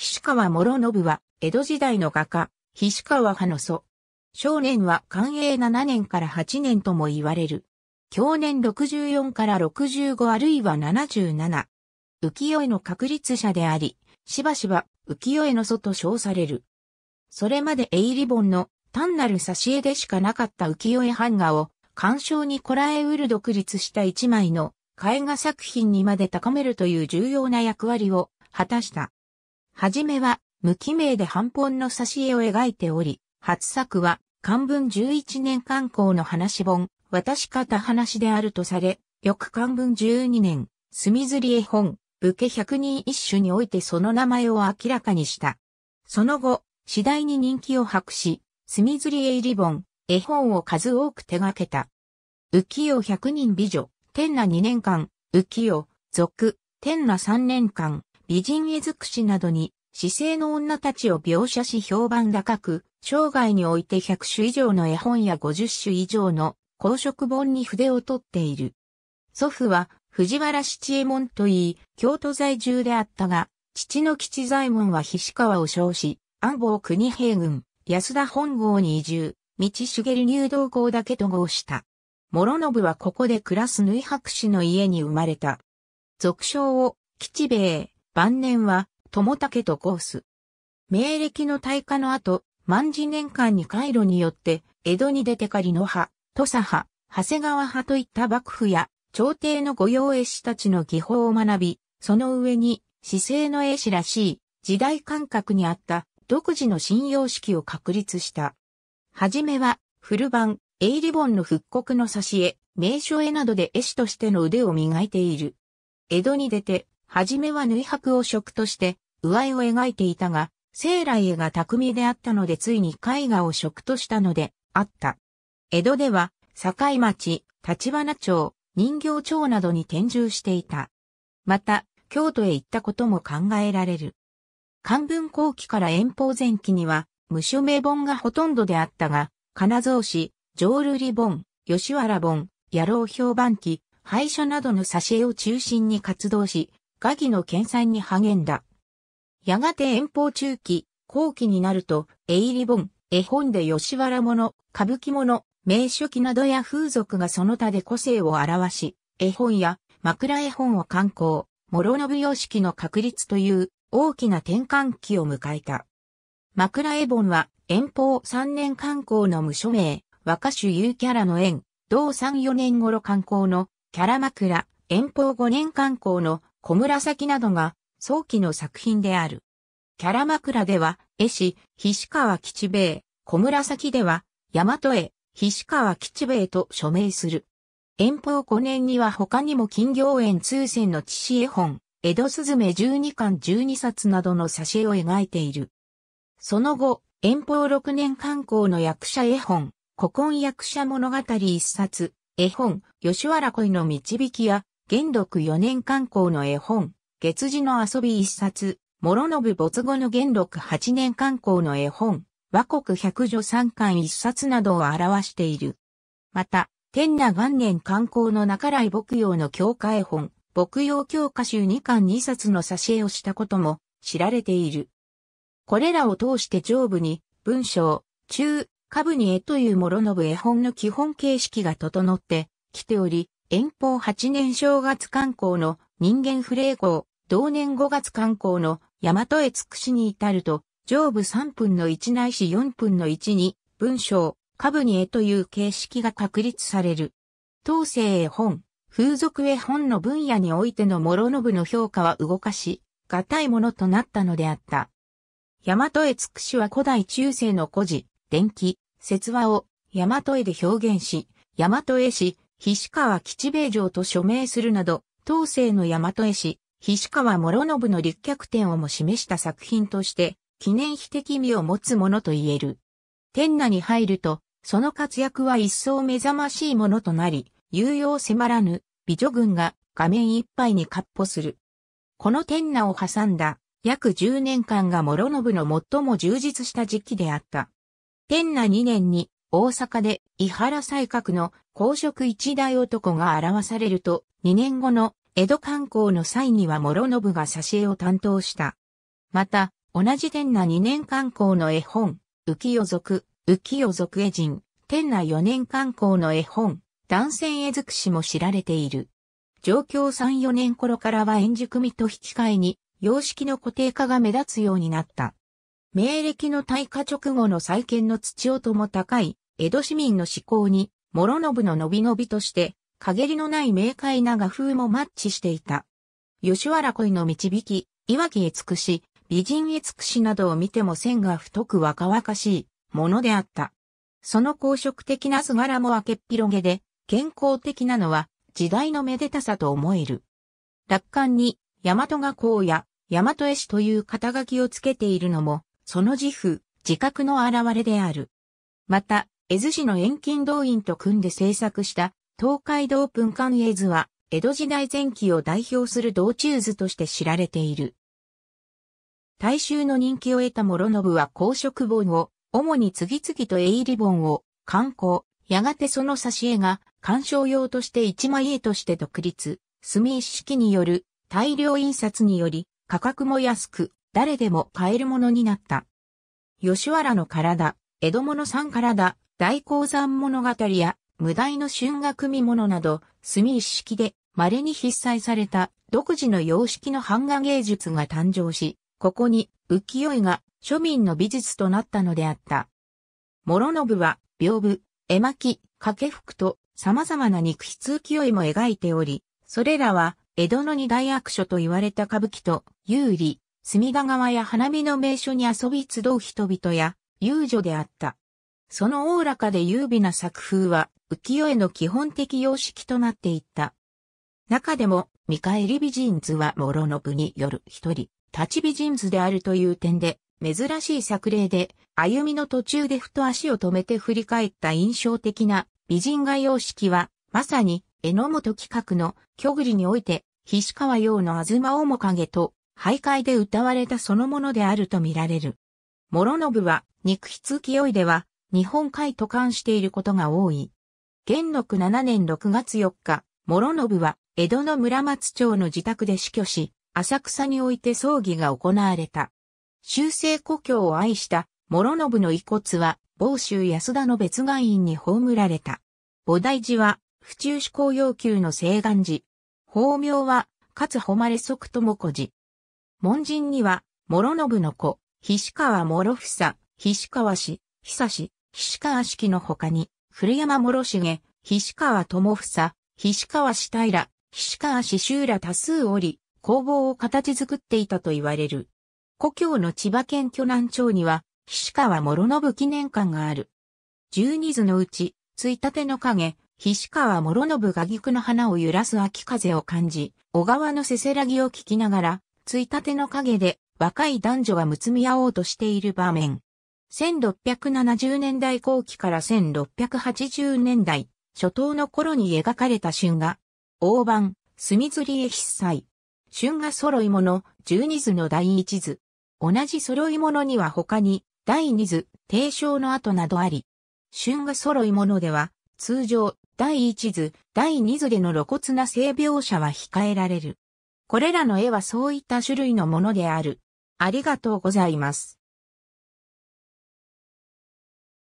菱川諸信は、江戸時代の画家、菱川派の祖。少年は寛永7年から8年とも言われる。去年64から65あるいは77。浮世絵の確立者であり、しばしば浮世絵の祖と称される。それまでエイリボンの単なる挿絵でしかなかった浮世絵版画を鑑賞にこらえうる独立した一枚の絵画作品にまで高めるという重要な役割を果たした。はじめは無記名で半本の挿絵を描いており、初作は漢文11年刊行の話本、私方話であるとされ、翌漢文12年、墨ずり絵本、武家百人一首においてその名前を明らかにした。その後、次第に人気を博し、墨ずり絵リボン、絵本を数多く手掛けた。浮世百人美女、天那2年間、浮世、俗、天那3年間、美人絵尽くしなどに、姿勢の女たちを描写し評判高く、生涯において100種以上の絵本や50種以上の公職本に筆を取っている。祖父は藤原七右衛門といい、京都在住であったが、父の吉左衛門は菱川を称し、安房国平軍、安田本郷に移住、道茂入道校だけと合した。諸信はここで暮らす縫博士の家に生まれた。俗称を、吉兵衛、晩年は、友竹とコース。明暦の大火の後、万事年間に回路によって、江戸に出て狩りの派、土佐派、長谷川派といった幕府や、朝廷の御用絵師たちの技法を学び、その上に、市政の絵師らしい、時代感覚にあった独自の信用式を確立した。はじめは、古版、A リボンの復刻の挿絵、名所絵などで絵師としての腕を磨いている。江戸に出て、はじめは縫箔を食として、上絵を描いていたが、生来絵が巧みであったのでついに絵画を食としたので、あった。江戸では、境町、立花町、人形町などに転住していた。また、京都へ行ったことも考えられる。漢文後期から遠方前期には、無所名本がほとんどであったが、金蔵氏、浄瑠璃本、吉原本、野郎評判記、廃書などの挿絵を中心に活動し、画技の研鑽に励んだ。やがて遠方中期、後期になると、絵入り本、絵本で吉原物、歌舞伎物、名書記などや風俗がその他で個性を表し、絵本や枕絵本を刊行、諸信様式の確立という大きな転換期を迎えた。枕絵本は遠方3年刊行の無署名、若手有キャラの縁、同3、4年頃刊行のキャラ枕、遠方5年刊行の小紫などが早期の作品である。キャラ枕では、絵師、菱川吉兵衛、小紫では、大和絵、菱川吉兵衛と署名する。遠方5年には他にも金行園通船の父絵本、江戸すずめ12巻12冊などの挿絵を描いている。その後、遠方6年刊行の役者絵本、古今役者物語1冊、絵本、吉原恋の導きや、元禄4年刊行の絵本、月次の遊び一冊、諸信没後の元禄8年刊行の絵本、和国百女三巻一冊などを表している。また、天那元年刊行の中来牧羊の教科絵本、牧羊教科集二巻二冊の挿絵をしたことも知られている。これらを通して上部に文章、中、下部に絵という諸信絵本の基本形式が整ってきており、遠方8年正月観光の人間不霊号、同年5月観光の大和へ尽くしに至ると、上部3分の1ないし4分の1に、文章、下部に絵という形式が確立される。当世絵本、風俗絵本の分野においての諸信の評価は動かし、がたいものとなったのであった。大和へ尽くしは古代中世の古事、伝記、説話を大和絵で表現し、大和絵師、菱川吉兵衛城と署名するなど、当世の大和絵師、菱川諸信の立脚点をも示した作品として、記念碑的身味を持つものと言える。天下に入ると、その活躍は一層目覚ましいものとなり、有用迫らぬ美女軍が画面いっぱいに割歩する。この天下を挟んだ約10年間が諸信の最も充実した時期であった。天下2年に大阪で伊原西閣の公職一大男が表されると、2年後の江戸観光の際には諸信が挿絵を担当した。また、同じ天那2年観光の絵本、浮世族、浮世族絵人、天那4年観光の絵本、断線絵尽くしも知られている。上京3、4年頃からは円熟組と引き換えに、様式の固定化が目立つようになった。明暦の大火直後の再建の土音も高い、江戸市民の思考に、諸信の伸び伸びとして、陰りのない明快な画風もマッチしていた。吉原恋の導き、いわきへ尽くし、美人へ尽くしなどを見ても線が太く若々しいものであった。その公職的な図柄も明けっ広げで、健康的なのは時代のめでたさと思える。楽観に、大和がこうや、大和絵師という肩書きをつけているのも、その自負、自覚の現れである。また、絵図市の遠近動員と組んで制作した東海道文館絵図は、江戸時代前期を代表する道中図として知られている。大衆の人気を得た諸信は公職本を、主に次々と絵入り本を、観行、やがてその挿絵が、鑑賞用として一枚絵として独立、墨一式による大量印刷により、価格も安く、誰でも買えるものになった。吉原の体、江戸物三体、大鉱山物語や、無題の春画組物など、墨一式で稀に筆載された独自の様式の版画芸術が誕生し、ここに浮世絵が庶民の美術となったのであった。諸信は屏風、絵巻、掛け服と様々な肉筆浮世絵も描いており、それらは江戸の二大悪所と言われた歌舞伎と有利、隅田川や花見の名所に遊び集う人々や遊女であった。そのおおらかで優美な作風は浮世絵の基本的様式となっていった。中でも、見返り美人図は諸信による一人、立ち美人図であるという点で、珍しい作例で、歩みの途中でふと足を止めて振り返った印象的な美人画様式は、まさに、榎本企画の巨栗において、菱川用の東面影と徘徊で歌われたそのものであるとみられる。諸信は、肉筆清いでは、日本海と関していることが多い。元禄7年6月4日、諸信は、江戸の村松町の自宅で死去し、浅草において葬儀が行われた。修正故郷を愛した諸信の遺骨は、某州安田の別外院に葬られた。菩提寺は、府中志向要求の西岸寺。法名は、勝誉即友子寺。門人には、諸信の子、菱川諸房、菱川氏、久氏、菱川式の他に、古山諸重、菱川友房、菱川氏平、菱川氏修ら多数おり、工房を形作っていたと言われる。故郷の千葉県巨南町には、菱川諸信記念館がある。十二図のうち、ついたての影、菱川諸信が菊の花を揺らす秋風を感じ、小川のせせらぎを聞きながら、ついたての陰で若い男女がむつみ合おうとしている場面。1670年代後期から1680年代初頭の頃に描かれた春画。大判、墨釣り絵筆祭。春画揃い物、十二図の第一図。同じ揃い物には他に、第二図、提唱の跡などあり。春画揃い物では、通常、第一図、第二図での露骨な性描写は控えられる。これらの絵はそういった種類のものである。ありがとうございます。